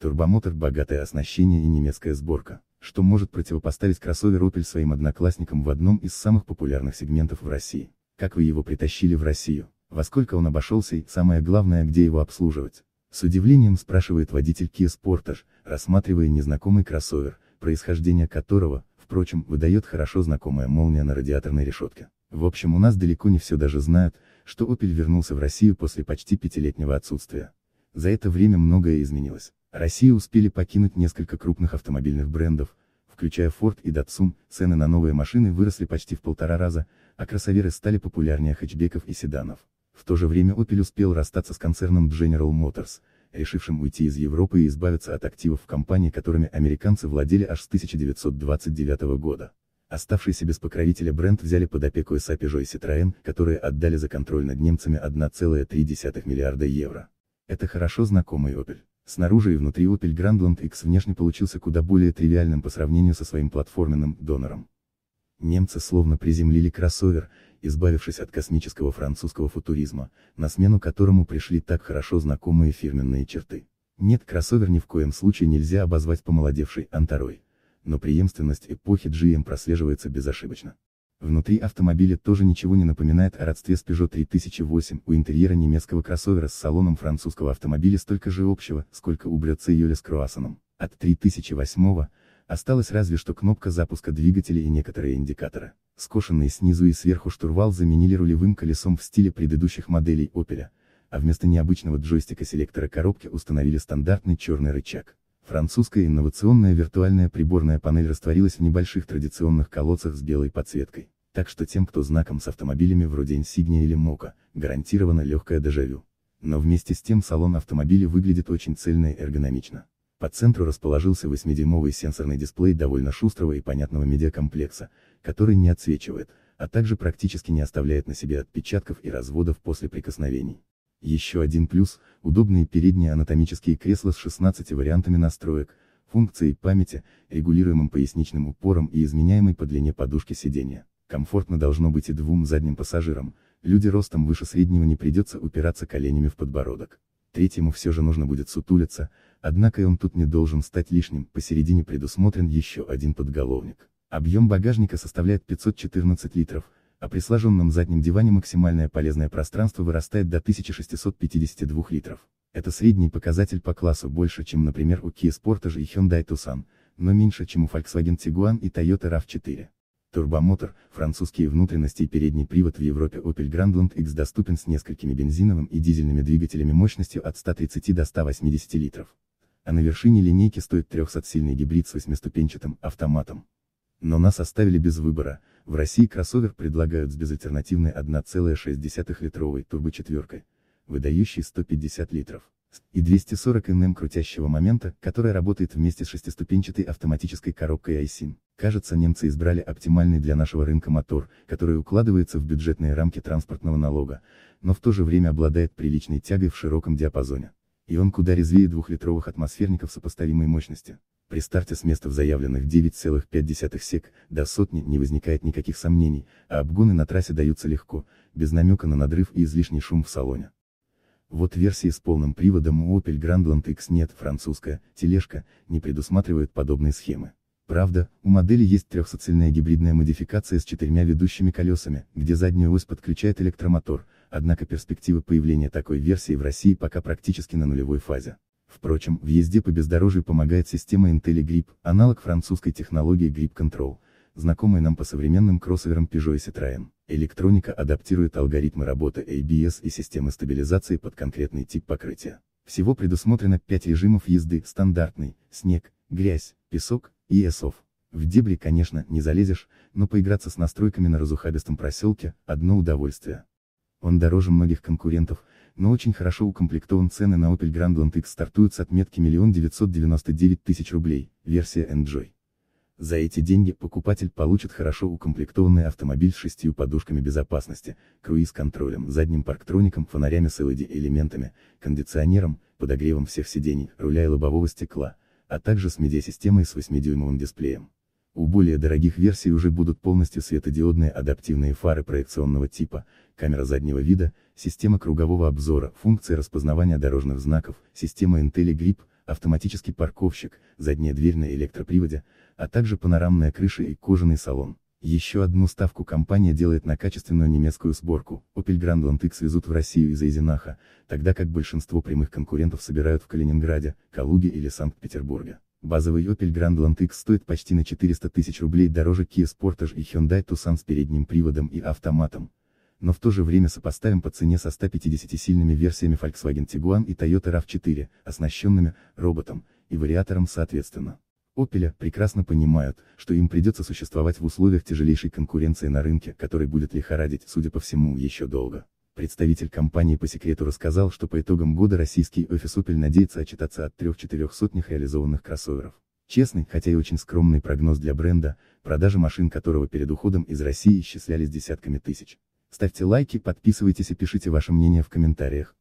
Турбомотор – богатое оснащение и немецкая сборка, что может противопоставить кроссовер Opel своим одноклассникам в одном из самых популярных сегментов в России. Как вы его притащили в Россию, во сколько он обошелся и, самое главное, где его обслуживать? С удивлением спрашивает водитель Kia Sportage, рассматривая незнакомый кроссовер, происхождение которого, впрочем, выдает хорошо знакомая молния на радиаторной решетке. В общем у нас далеко не все даже знают, что Opel вернулся в Россию после почти пятилетнего отсутствия. За это время многое изменилось. Россию успели покинуть несколько крупных автомобильных брендов, включая Ford и Datsun, цены на новые машины выросли почти в полтора раза, а кроссоверы стали популярнее хэтчбеков и седанов. В то же время Opel успел расстаться с концерном General Motors, решившим уйти из Европы и избавиться от активов в компании, которыми американцы владели аж с 1929 года. Оставшиеся без покровителя бренд взяли под опеку ИСА Peugeot и Citroën, которые отдали за контроль над немцами 1,3 миллиарда евро. Это хорошо знакомый Opel. Снаружи и внутри Opel Grandland X внешне получился куда более тривиальным по сравнению со своим платформенным донором. Немцы словно приземлили кроссовер, избавившись от космического французского футуризма, на смену которому пришли так хорошо знакомые фирменные черты. Нет, кроссовер ни в коем случае нельзя обозвать помолодевшей Антарой, но преемственность эпохи GM прослеживается безошибочно. Внутри автомобиля тоже ничего не напоминает о родстве с Peugeot 3008, у интерьера немецкого кроссовера с салоном французского автомобиля столько же общего, сколько у Брюца Юля с Круассаном. От 3008 осталась разве что кнопка запуска двигателя и некоторые индикаторы. Скошенный снизу и сверху штурвал заменили рулевым колесом в стиле предыдущих моделей Opel, а вместо необычного джойстика селектора коробки установили стандартный черный рычаг. Французская инновационная виртуальная приборная панель растворилась в небольших традиционных колодцах с белой подсветкой, так что тем, кто знаком с автомобилями вроде Insignia или Moka, гарантировано легкое дежавю. Но вместе с тем салон автомобиля выглядит очень цельно и эргономично. По центру расположился 8-дюймовый сенсорный дисплей довольно шустрого и понятного медиакомплекса, который не отсвечивает, а также практически не оставляет на себе отпечатков и разводов после прикосновений. Еще один плюс – удобные передние анатомические кресла с 16 вариантами настроек, функцией памяти, регулируемым поясничным упором и изменяемой по длине подушки сидения. Комфортно должно быть и двум задним пассажирам, люди ростом выше среднего не придется упираться коленями в подбородок. Третьему все же нужно будет сутулиться, однако и он тут не должен стать лишним, посередине предусмотрен еще один подголовник. Объем багажника составляет 514 литров, а при сложенном заднем диване максимальное полезное пространство вырастает до 1652 литров. Это средний показатель по классу больше, чем, например, у Kia Sportage и Hyundai Tucson, но меньше, чем у Volkswagen Tiguan и Toyota RAV4. Турбомотор, французские внутренности и передний привод в Европе Opel Grandland X доступен с несколькими бензиновым и дизельными двигателями мощностью от 130 до 180 литров. А на вершине линейки стоит 300-сильный гибрид с восьмиступенчатым автоматом. Но нас оставили без выбора, в России кроссовер предлагают с безальтернативной 1,6-литровой турбочетверкой, выдающей 150 литров, и 240 нм крутящего момента, которая работает вместе с шестиступенчатой автоматической коробкой iSIM. Кажется немцы избрали оптимальный для нашего рынка мотор, который укладывается в бюджетные рамки транспортного налога, но в то же время обладает приличной тягой в широком диапазоне. И он куда резвее двухлитровых атмосферников сопоставимой мощности. При старте с места в заявленных 9,5 сек до сотни не возникает никаких сомнений, а обгоны на трассе даются легко, без намека на надрыв и излишний шум в салоне. Вот версии с полным приводом у Opel Grandland X нет, французская, тележка, не предусматривает подобные схемы. Правда, у модели есть трехсоцильная гибридная модификация с четырьмя ведущими колесами, где заднюю ось подключает электромотор, однако перспективы появления такой версии в России пока практически на нулевой фазе. Впрочем, в езде по бездорожью помогает система IntelliGrip, аналог французской технологии Grip Control, знакомая нам по современным кроссоверам Peugeot и Citroën. Электроника адаптирует алгоритмы работы ABS и системы стабилизации под конкретный тип покрытия. Всего предусмотрено 5 режимов езды, стандартный, снег, грязь, песок и эсов. В дебри, конечно, не залезешь, но поиграться с настройками на разухабистом проселке – одно удовольствие. Он дороже многих конкурентов, но очень хорошо укомплектован цены на Opel Grandland X стартуют с отметки 1 999 тысяч рублей, версия Enjoy. За эти деньги покупатель получит хорошо укомплектованный автомобиль с шестью подушками безопасности, круиз-контролем, задним парктроником, фонарями с LED-элементами, кондиционером, подогревом всех сидений, руля и лобового стекла, а также с медиа-системой с 8-дюймовым дисплеем. У более дорогих версий уже будут полностью светодиодные адаптивные фары проекционного типа, камера заднего вида, система кругового обзора, функции распознавания дорожных знаков, система IntelliGrip, автоматический парковщик, задняя дверь на электроприводе, а также панорамная крыша и кожаный салон. Еще одну ставку компания делает на качественную немецкую сборку. Opel Grandland X везут в Россию из Эйзенаха, тогда как большинство прямых конкурентов собирают в Калининграде, Калуге или Санкт-Петербурге. Базовый Opel Grandland X стоит почти на 400 тысяч рублей дороже Kia Sportage и Hyundai Tucson с передним приводом и автоматом. Но в то же время сопоставим по цене со 150-сильными версиями Volkswagen Tiguan и Toyota RAV4, оснащенными роботом и вариатором соответственно. Opel прекрасно понимают, что им придется существовать в условиях тяжелейшей конкуренции на рынке, который будет лихорадить, судя по всему, еще долго. Представитель компании по секрету рассказал, что по итогам года российский офис Opel надеется отчитаться от 3-4 сотнях реализованных кроссоверов. Честный, хотя и очень скромный прогноз для бренда, продажи машин которого перед уходом из России исчислялись десятками тысяч. Ставьте лайки, подписывайтесь и пишите ваше мнение в комментариях.